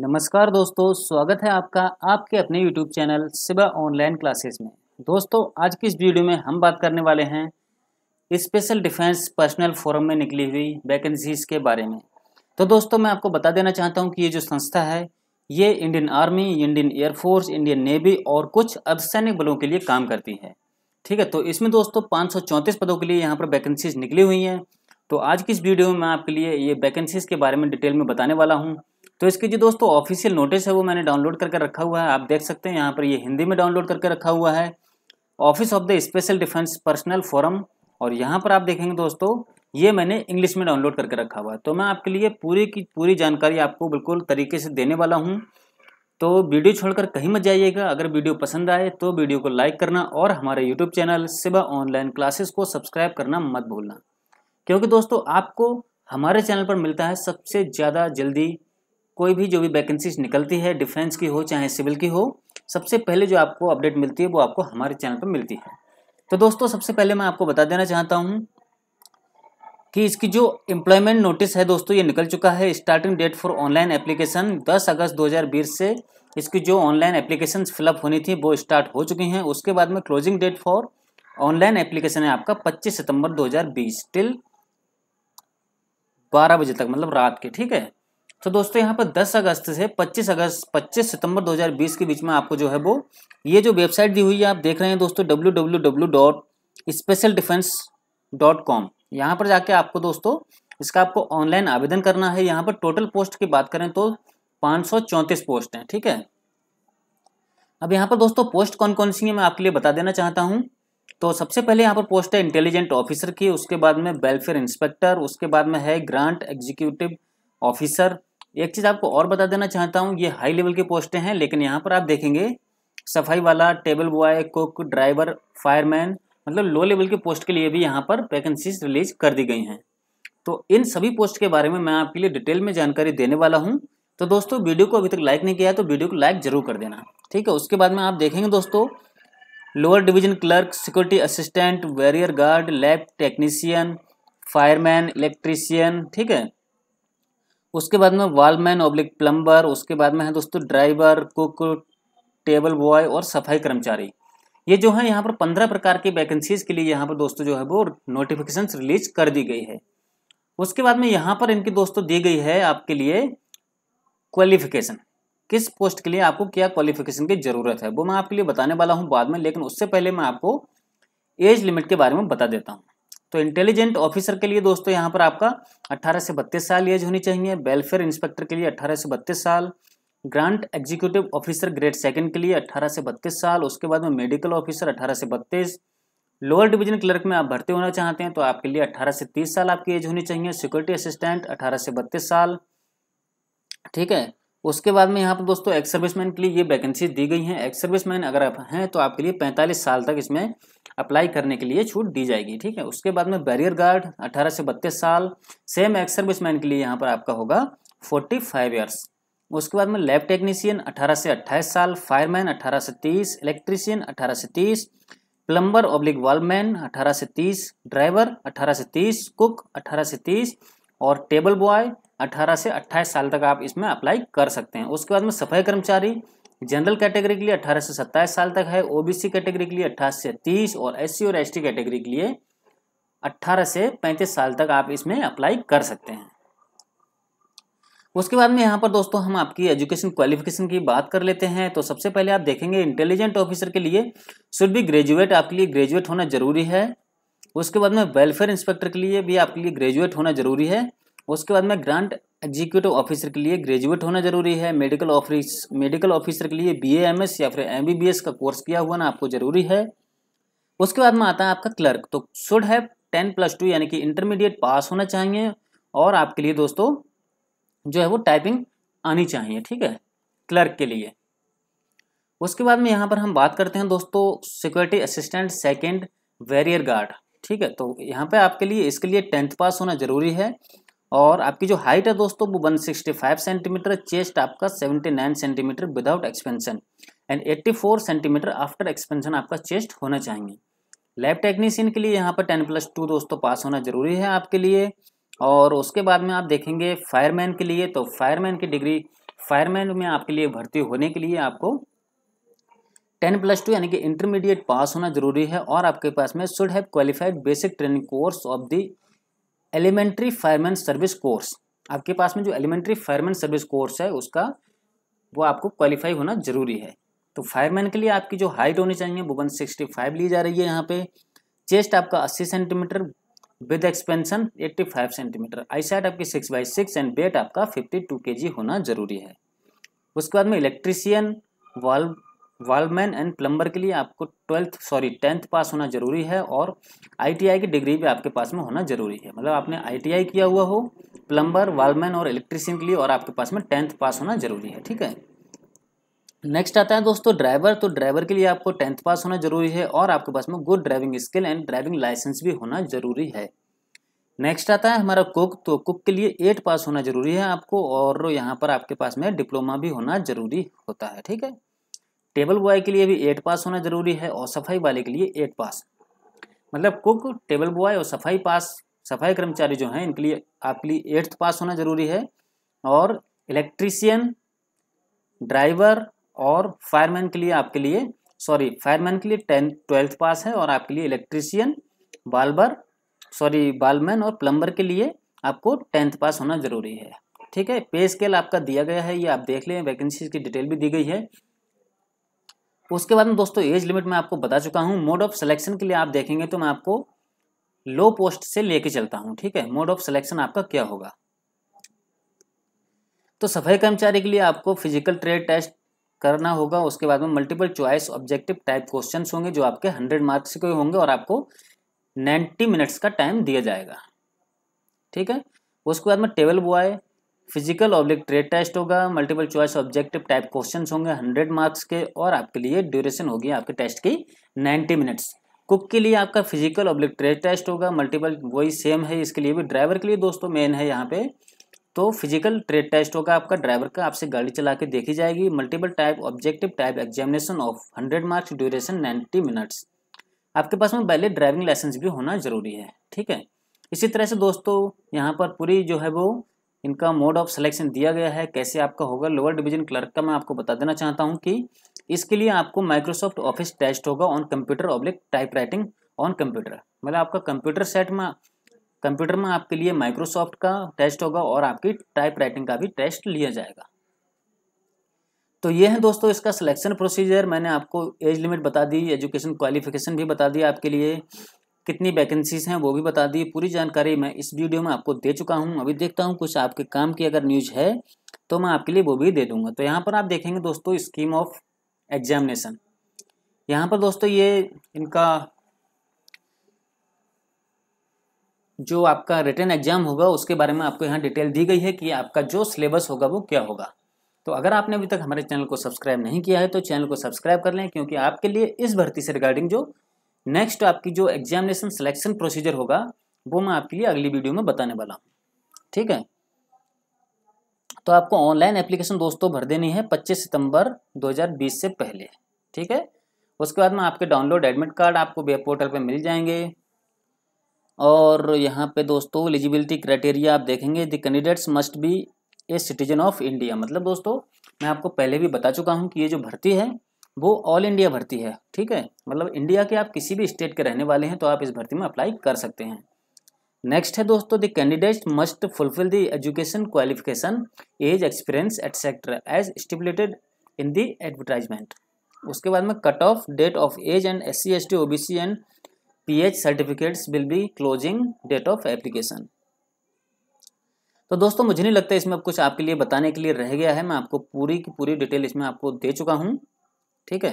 नमस्कार दोस्तों स्वागत है आपका आपके अपने YouTube channel Siba online classes में दोस्तों आज की इस वीडियो में हम बात करने वाले हैं स्पेशल डिफेंस पर्सनल फोरम में निकली हुई वैकेंसीज के बारे में तो दोस्तों मैं आपको बता देना चाहता हूँ कि ये जो संस्था है ये Indian Army Indian Air Force Indian Navy और कुछ अर्धसैनिक बलों के लिए काम करती है ठीक है तो इसमें दोस्तों पाँच पदों के लिए यहाँ पर वैकेंसीज निकली हुई हैं तो आज की इस वीडियो में मैं आपके लिए ये वैकेंसीज के बारे में डिटेल में बताने वाला हूँ तो इसकी जो दोस्तों ऑफिशियल नोटिस है वो मैंने डाउनलोड करके रखा हुआ है आप देख सकते हैं यहाँ पर ये हिंदी में डाउनलोड करके रखा हुआ है office of the special defence personnel forum और यहाँ पर आप देखेंगे दोस्तों ये मैंने इंग्लिश में डाउनलोड करके रखा हुआ है तो मैं आपके लिए पूरी की पूरी जानकारी आपको बिल्कुल तरीके से देने वाला हूँ तो वीडियो छोड़कर कहीं मत जाइएगा अगर वीडियो पसंद आए तो वीडियो को लाइक करना और हमारे YouTube channel Siva online classes को सब्सक्राइब करना मत भूलना क्योंकि दोस्तों आपको हमारे चैनल पर मिलता है सबसे ज़्यादा जल्दी कोई भी जो भी वैकेंसीज निकलती है डिफेंस की हो चाहे सिविल की हो सबसे पहले जो आपको अपडेट मिलती है वो आपको हमारे चैनल पर मिलती है तो दोस्तों सबसे पहले मैं आपको बता देना चाहता हूँ कि इसकी जो एम्प्लॉयमेंट नोटिस है दोस्तों ये निकल चुका है starting date for online application 10 अगस्त 2020 से इसकी जो ऑनलाइन एप्लीकेशन फिलअप होनी थी वो स्टार्ट हो चुकी हैं उसके बाद में closing date for online application है आपका 25 सितंबर 2020 टिल 12 बजे तक मतलब रात के ठीक है तो दोस्तों यहाँ पर 10 अगस्त से 25 अगस्त 25 सितंबर 2020 के बीच में आपको जो है वो ये जो वेबसाइट दी हुई है आप देख रहे हैं दोस्तों W W W dot special defence dot com यहाँ पर जाके आपको दोस्तों इसका आपको ऑनलाइन आवेदन करना है यहाँ पर टोटल पोस्ट की बात करें तो पाँच पोस्ट हैं ठीक है अब यहाँ पर दोस्तों पोस्ट कौन कौन सी है मैं आपके लिए बता देना चाहता हूँ तो सबसे पहले यहाँ पर पोस्ट है इंटेलिजेंट ऑफिसर की उसके बाद में वेलफेयर इंस्पेक्टर उसके बाद में है ग्रांट एग्जीक्यूटिव ऑफिसर एक चीज़ आपको और बता देना चाहता हूँ ये हाई लेवल की पोस्टें हैं लेकिन यहाँ पर आप देखेंगे सफाई वाला table boy cook driver fireman मतलब लो लेवल के पोस्ट के लिए भी यहाँ पर वैकेंसीज रिलीज कर दी गई हैं तो इन सभी पोस्ट के बारे में मैं आपके लिए डिटेल में जानकारी देने वाला हूँ तो दोस्तों वीडियो को अभी तक लाइक नहीं किया तो वीडियो को लाइक जरूर कर देना ठीक है उसके बाद में आप देखेंगे दोस्तों lower division clerk security assistant barrier guard lab technician fireman electrician ठीक है उसके बाद में वालमैन ऑब्लिक प्लम्बर उसके बाद में है दोस्तों ड्राइवर कुक टेबल बॉय और सफाई कर्मचारी ये जो है यहाँ पर पंद्रह प्रकार की वैकेंसीज के लिए यहाँ पर दोस्तों जो है वो नोटिफिकेशन रिलीज कर दी गई है उसके बाद में यहाँ पर इनकी दोस्तों दी गई है आपके लिए क्वालिफिकेशन किस पोस्ट के लिए आपको क्या क्वालिफिकेशन की ज़रूरत है वो मैं आपके लिए बताने वाला हूँ बाद में लेकिन उससे पहले मैं आपको एज लिमिट के बारे में बता देता हूँ तो इंटेलिजेंट ऑफिसर के लिए दोस्तों यहाँ पर आपका 18 से 32 साल एज होनी चाहिए वेलफेयर इंस्पेक्टर के लिए 18 से 32 साल grant executive officer grade second के लिए 18 से 32 साल उसके बाद में मेडिकल ऑफिसर 18 से 32 लोअर डिवीजन क्लर्क में आप भर्ती होना चाहते हैं तो आपके लिए 18 से 30 साल आपकी एज होनी चाहिए सिक्योरिटी असिस्टेंट 18 से 32 साल ठीक है उसके बाद में यहाँ पर दोस्तों एक्स सर्विसमैन के लिए ये वैकेंसी दी गई है एक्स सर्विसमैन अगर आप हैं तो आपके लिए पैंतालीस साल तक इसमें अप्लाई करने के लिए छूट दी जाएगी ठीक है उसके बाद में बैरियर गार्ड अठारह से बत्तीस साल सेम एक्स सर्विसमैन के लिए यहाँ पर आपका होगा फोर्टी फाइव ईयर्स उसके बाद में लैब टेक्नीसियन अठारह से अट्ठाईस साल फायरमैन अठारह से तीस इलेक्ट्रीशियन अठारह से तीस प्लम्बर ऑब्लिक वॉलमैन अठारह से तीस ड्राइवर अठारह से तीस कुक अठारह से तीस और टेबल बॉय अठारह से अट्ठाईस साल तक आप इसमें अप्लाई कर सकते हैं उसके बाद में सफाई कर्मचारी जनरल कैटेगरी के लिए अठारह से सत्ताईस साल तक है ओबीसी कैटेगरी के लिए अट्ठाईस से तीस और एस और एस कैटेगरी के लिए अट्ठारह से पैंतीस साल तक आप इसमें अप्लाई कर सकते हैं उसके बाद में यहाँ पर दोस्तों हम आपकी एजुकेशन क्वालिफिकेशन की बात कर लेते हैं तो सबसे पहले आप देखेंगे इंटेलिजेंट ऑफिसर के लिए शुड भी ग्रेजुएट आपके लिए ग्रेजुएट होना जरूरी है उसके बाद में वेलफेयर इंस्पेक्टर के लिए भी आपके लिए ग्रेजुएट होना जरूरी है उसके बाद में ग्रांट एग्जीक्यूटिव ऑफिसर के लिए ग्रेजुएट होना जरूरी है मेडिकल ऑफिस मेडिकल ऑफिसर के लिए बी या फिर एम का कोर्स किया हुआ ना आपको जरूरी है उसके बाद में आता है आपका क्लर्क तो should have ten plus two यानी कि इंटरमीडिएट पास होना चाहिए और आपके लिए दोस्तों जो है वो टाइपिंग आनी चाहिए ठीक है क्लर्क के लिए उसके बाद में यहाँ पर हम बात करते हैं दोस्तों security assistant second barrier guard ठीक है तो यहाँ पे आपके लिए इसके लिए टेंथ पास होना जरूरी है और आपकी जो हाइट है दोस्तों वो 165 सेंटीमीटर चेस्ट आपका 79 centimetre without expansion and 84 centimetre after expansion आपका चेस्ट होना चाहिए लैब टेक्नीशियन के लिए यहाँ पर टेन प्लस टू दोस्तों पास होना जरूरी है आपके लिए और उसके बाद में आप देखेंगे फायरमैन के लिए तो फायरमैन की डिग्री फायरमैन में आपके लिए भर्ती होने के लिए आपको टेन प्लस टू यानी कि इंटरमीडिएट पास होना जरूरी है और आपके पास में should have qualified basic training course of the elementary fireman service course आपके पास में जो एलिमेंट्री फायरमैन सर्विस कोर्स है उसका वो आपको क्वालिफाई होना ज़रूरी है तो फायरमैन के लिए आपकी जो हाइट होनी चाहिए वो वन सिक्सटी फाइव ली जा रही है यहाँ पे चेस्ट आपका अस्सी centimetre with expansion eighty five centimetre eye sight आपकी six by six and weight आपका फिफ्टी टू के जी होना ज़रूरी है उसके बाद में electrician valve valveman and plumber के लिए आपको ट्वेल्थ सॉरी टेंथ पास होना ज़रूरी है और आईटीआई की डिग्री भी आपके पास में होना ज़रूरी है मतलब आपने आईटीआई किया हुआ हो प्लम्बर वाल्वमैन और इलेक्ट्रीशियन के लिए और आपके पास में टेंथ पास होना ज़रूरी है ठीक है नेक्स्ट आता है दोस्तों ड्राइवर तो ड्राइवर के लिए आपको टेंथ पास होना ज़रूरी है और आपके पास में good driving skill and driving licence भी होना ज़रूरी है नेक्स्ट आता है हमारा कुक तो कुक के लिए एट पास होना ज़रूरी है आपको और यहाँ पर आपके पास में डिप्लोमा भी होना ज़रूरी होता है ठीक है टेबल बॉय के लिए भी एट पास होना ज़रूरी है और सफाई वाले के लिए एट पास मतलब कुक टेबल बॉय और सफाई पास सफाई कर्मचारी जो हैं इनके लिए आपके लिए एट्थ पास होना ज़रूरी है और इलेक्ट्रीशियन ड्राइवर और फायरमैन के लिए आपके लिए सॉरी फायरमैन के लिए टेंथ ट्वेल्थ पास है और आपके लिए इलेक्ट्रीशियन बाल्बर सॉरी बालमैन और प्लम्बर के लिए आपको टेंथ पास होना ज़रूरी है ठीक है पे स्केल आपका दिया गया है ये आप देख लें वैकेंसीज की डिटेल भी दी गई है उसके बाद में दोस्तों एज लिमिट मैं आपको बता चुका हूँ मोड ऑफ सिलेक्शन के लिए आप देखेंगे तो मैं आपको लो पोस्ट से लेके चलता हूँ ठीक है मोड ऑफ सिलेक्शन आपका क्या होगा तो सफाई कर्मचारी के लिए आपको फिजिकल ट्रेड टेस्ट करना होगा उसके बाद में multiple choice objective type question होंगे जो आपके हंड्रेड मार्क्स के होंगे और आपको नाइन्टी मिनट्स का टाइम दिया जाएगा ठीक है उसके बाद में table boy physical oblique trade test होगा multiple choice objective type question होंगे हंड्रेड मार्क्स के और आपके लिए ड्यूरेशन होगी आपके टेस्ट की नाइन्टी मिनट्स कुक के लिए आपका फिजिकल ऑब्लिक ट्रेड टेस्ट होगा मल्टीपल वही सेम है इसके लिए भी ड्राइवर के लिए दोस्तों मेन है यहाँ पे तो फिजिकल ट्रेड टेस्ट होगा आपका ड्राइवर का आपसे गाड़ी चला के देखी जाएगी multiple type objective type examination of hundred marks duration ninety minutes आपके पास में पहले ड्राइविंग लाइसेंस भी होना जरूरी है ठीक है इसी तरह से दोस्तों यहाँ पर पूरी जो है वो इनका मोड ऑफ सिलेक्शन दिया गया है कैसे आपका होगा लोअर डिवीजन क्लर्क का मैं आपको बता देना चाहता हूँ कि इसके लिए आपको माइक्रोसॉफ्ट ऑफिस टेस्ट होगा on computer oblique type writing on computer मतलब आपका कंप्यूटर सेट में कंप्यूटर में आपके लिए माइक्रोसॉफ्ट का टेस्ट होगा और आपकी टाइप राइटिंग का भी टेस्ट लिया जाएगा तो ये है दोस्तों इसका सिलेक्शन प्रोसीजर मैंने आपको एज लिमिट बता दी एजुकेशन क्वालिफिकेशन भी बता दिया आपके लिए कितनी वैकेंसीज हैं वो भी बता दी पूरी जानकारी मैं इस वीडियो में आपको दे चुका हूँ अभी देखता हूँ कुछ आपके काम की अगर न्यूज है तो मैं आपके लिए वो भी दे दूंगा तो यहाँ पर आप देखेंगे दोस्तों स्कीम ऑफ एग्जामिनेशन यहाँ पर दोस्तों ये इनका जो आपका रिटर्न एग्जाम होगा उसके बारे में आपको यहाँ डिटेल दी गई है कि आपका जो सिलेबस होगा वो क्या होगा तो अगर आपने अभी तक हमारे चैनल को सब्सक्राइब नहीं किया है तो चैनल को सब्सक्राइब कर लें क्योंकि आपके लिए इस भर्ती से रिगार्डिंग जो नेक्स्ट आपकी जो एग्जामिनेशन सिलेक्शन प्रोसीजर होगा वो मैं आपके लिए अगली वीडियो में बताने वाला हूँ ठीक है तो आपको ऑनलाइन एप्लीकेशन दोस्तों भर देनी है 25 सितंबर 2020 से पहले ठीक है उसके बाद में आपके डाउनलोड एडमिट कार्ड आपको वेब पोर्टल पर मिल जाएंगे और यहाँ पे दोस्तों एलिजिबिलिटी क्राइटेरिया आप देखेंगे the candidates must be a citizen of India मतलब दोस्तों मैं आपको पहले भी बता चुका हूँ कि ये जो भर्ती है वो ऑल इंडिया भर्ती है ठीक है मतलब इंडिया के आप किसी भी स्टेट के रहने वाले हैं तो आप इस भर्ती में अप्लाई कर सकते हैं नेक्स्ट है दोस्तों the candidate must fulfil the education qualification age experience etcetera as stipulated in the advertisement उसके बाद में cut off date of age and S C S T O B C and P H certificates will be closing date of application तो दोस्तों मुझे नहीं लगता इसमें अब कुछ आपके लिए बताने के लिए रह गया है मैं आपको पूरी की पूरी डिटेल इसमें आपको दे चुका हूँ ठीक है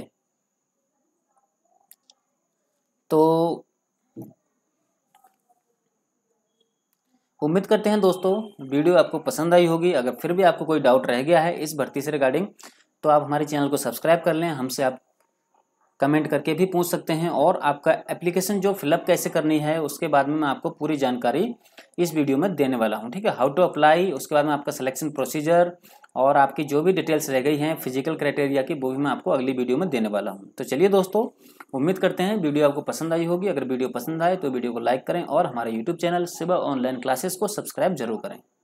तो उम्मीद करते हैं दोस्तों वीडियो आपको पसंद आई होगी अगर फिर भी आपको कोई डाउट रह गया है इस भर्ती से रिगार्डिंग तो आप हमारे चैनल को सब्सक्राइब कर लें हमसे आप कमेंट करके भी पूछ सकते हैं और आपका एप्लीकेशन जो फिलअप कैसे करनी है उसके बाद में मैं आपको पूरी जानकारी इस वीडियो में देने वाला हूँ ठीक है हाउ टू अप्लाई उसके बाद में आपका सिलेक्शन प्रोसीजर और आपकी जो भी डिटेल्स रह गई हैं फिजिकल क्राइटेरिया की वो भी मैं आपको अगली वीडियो में देने वाला हूँ तो चलिए दोस्तों उम्मीद करते हैं वीडियो आपको पसंद आई होगी अगर वीडियो पसंद आए तो वीडियो को लाइक करें और हमारे YouTube channel Siba online classes को सब्सक्राइब जरूर करें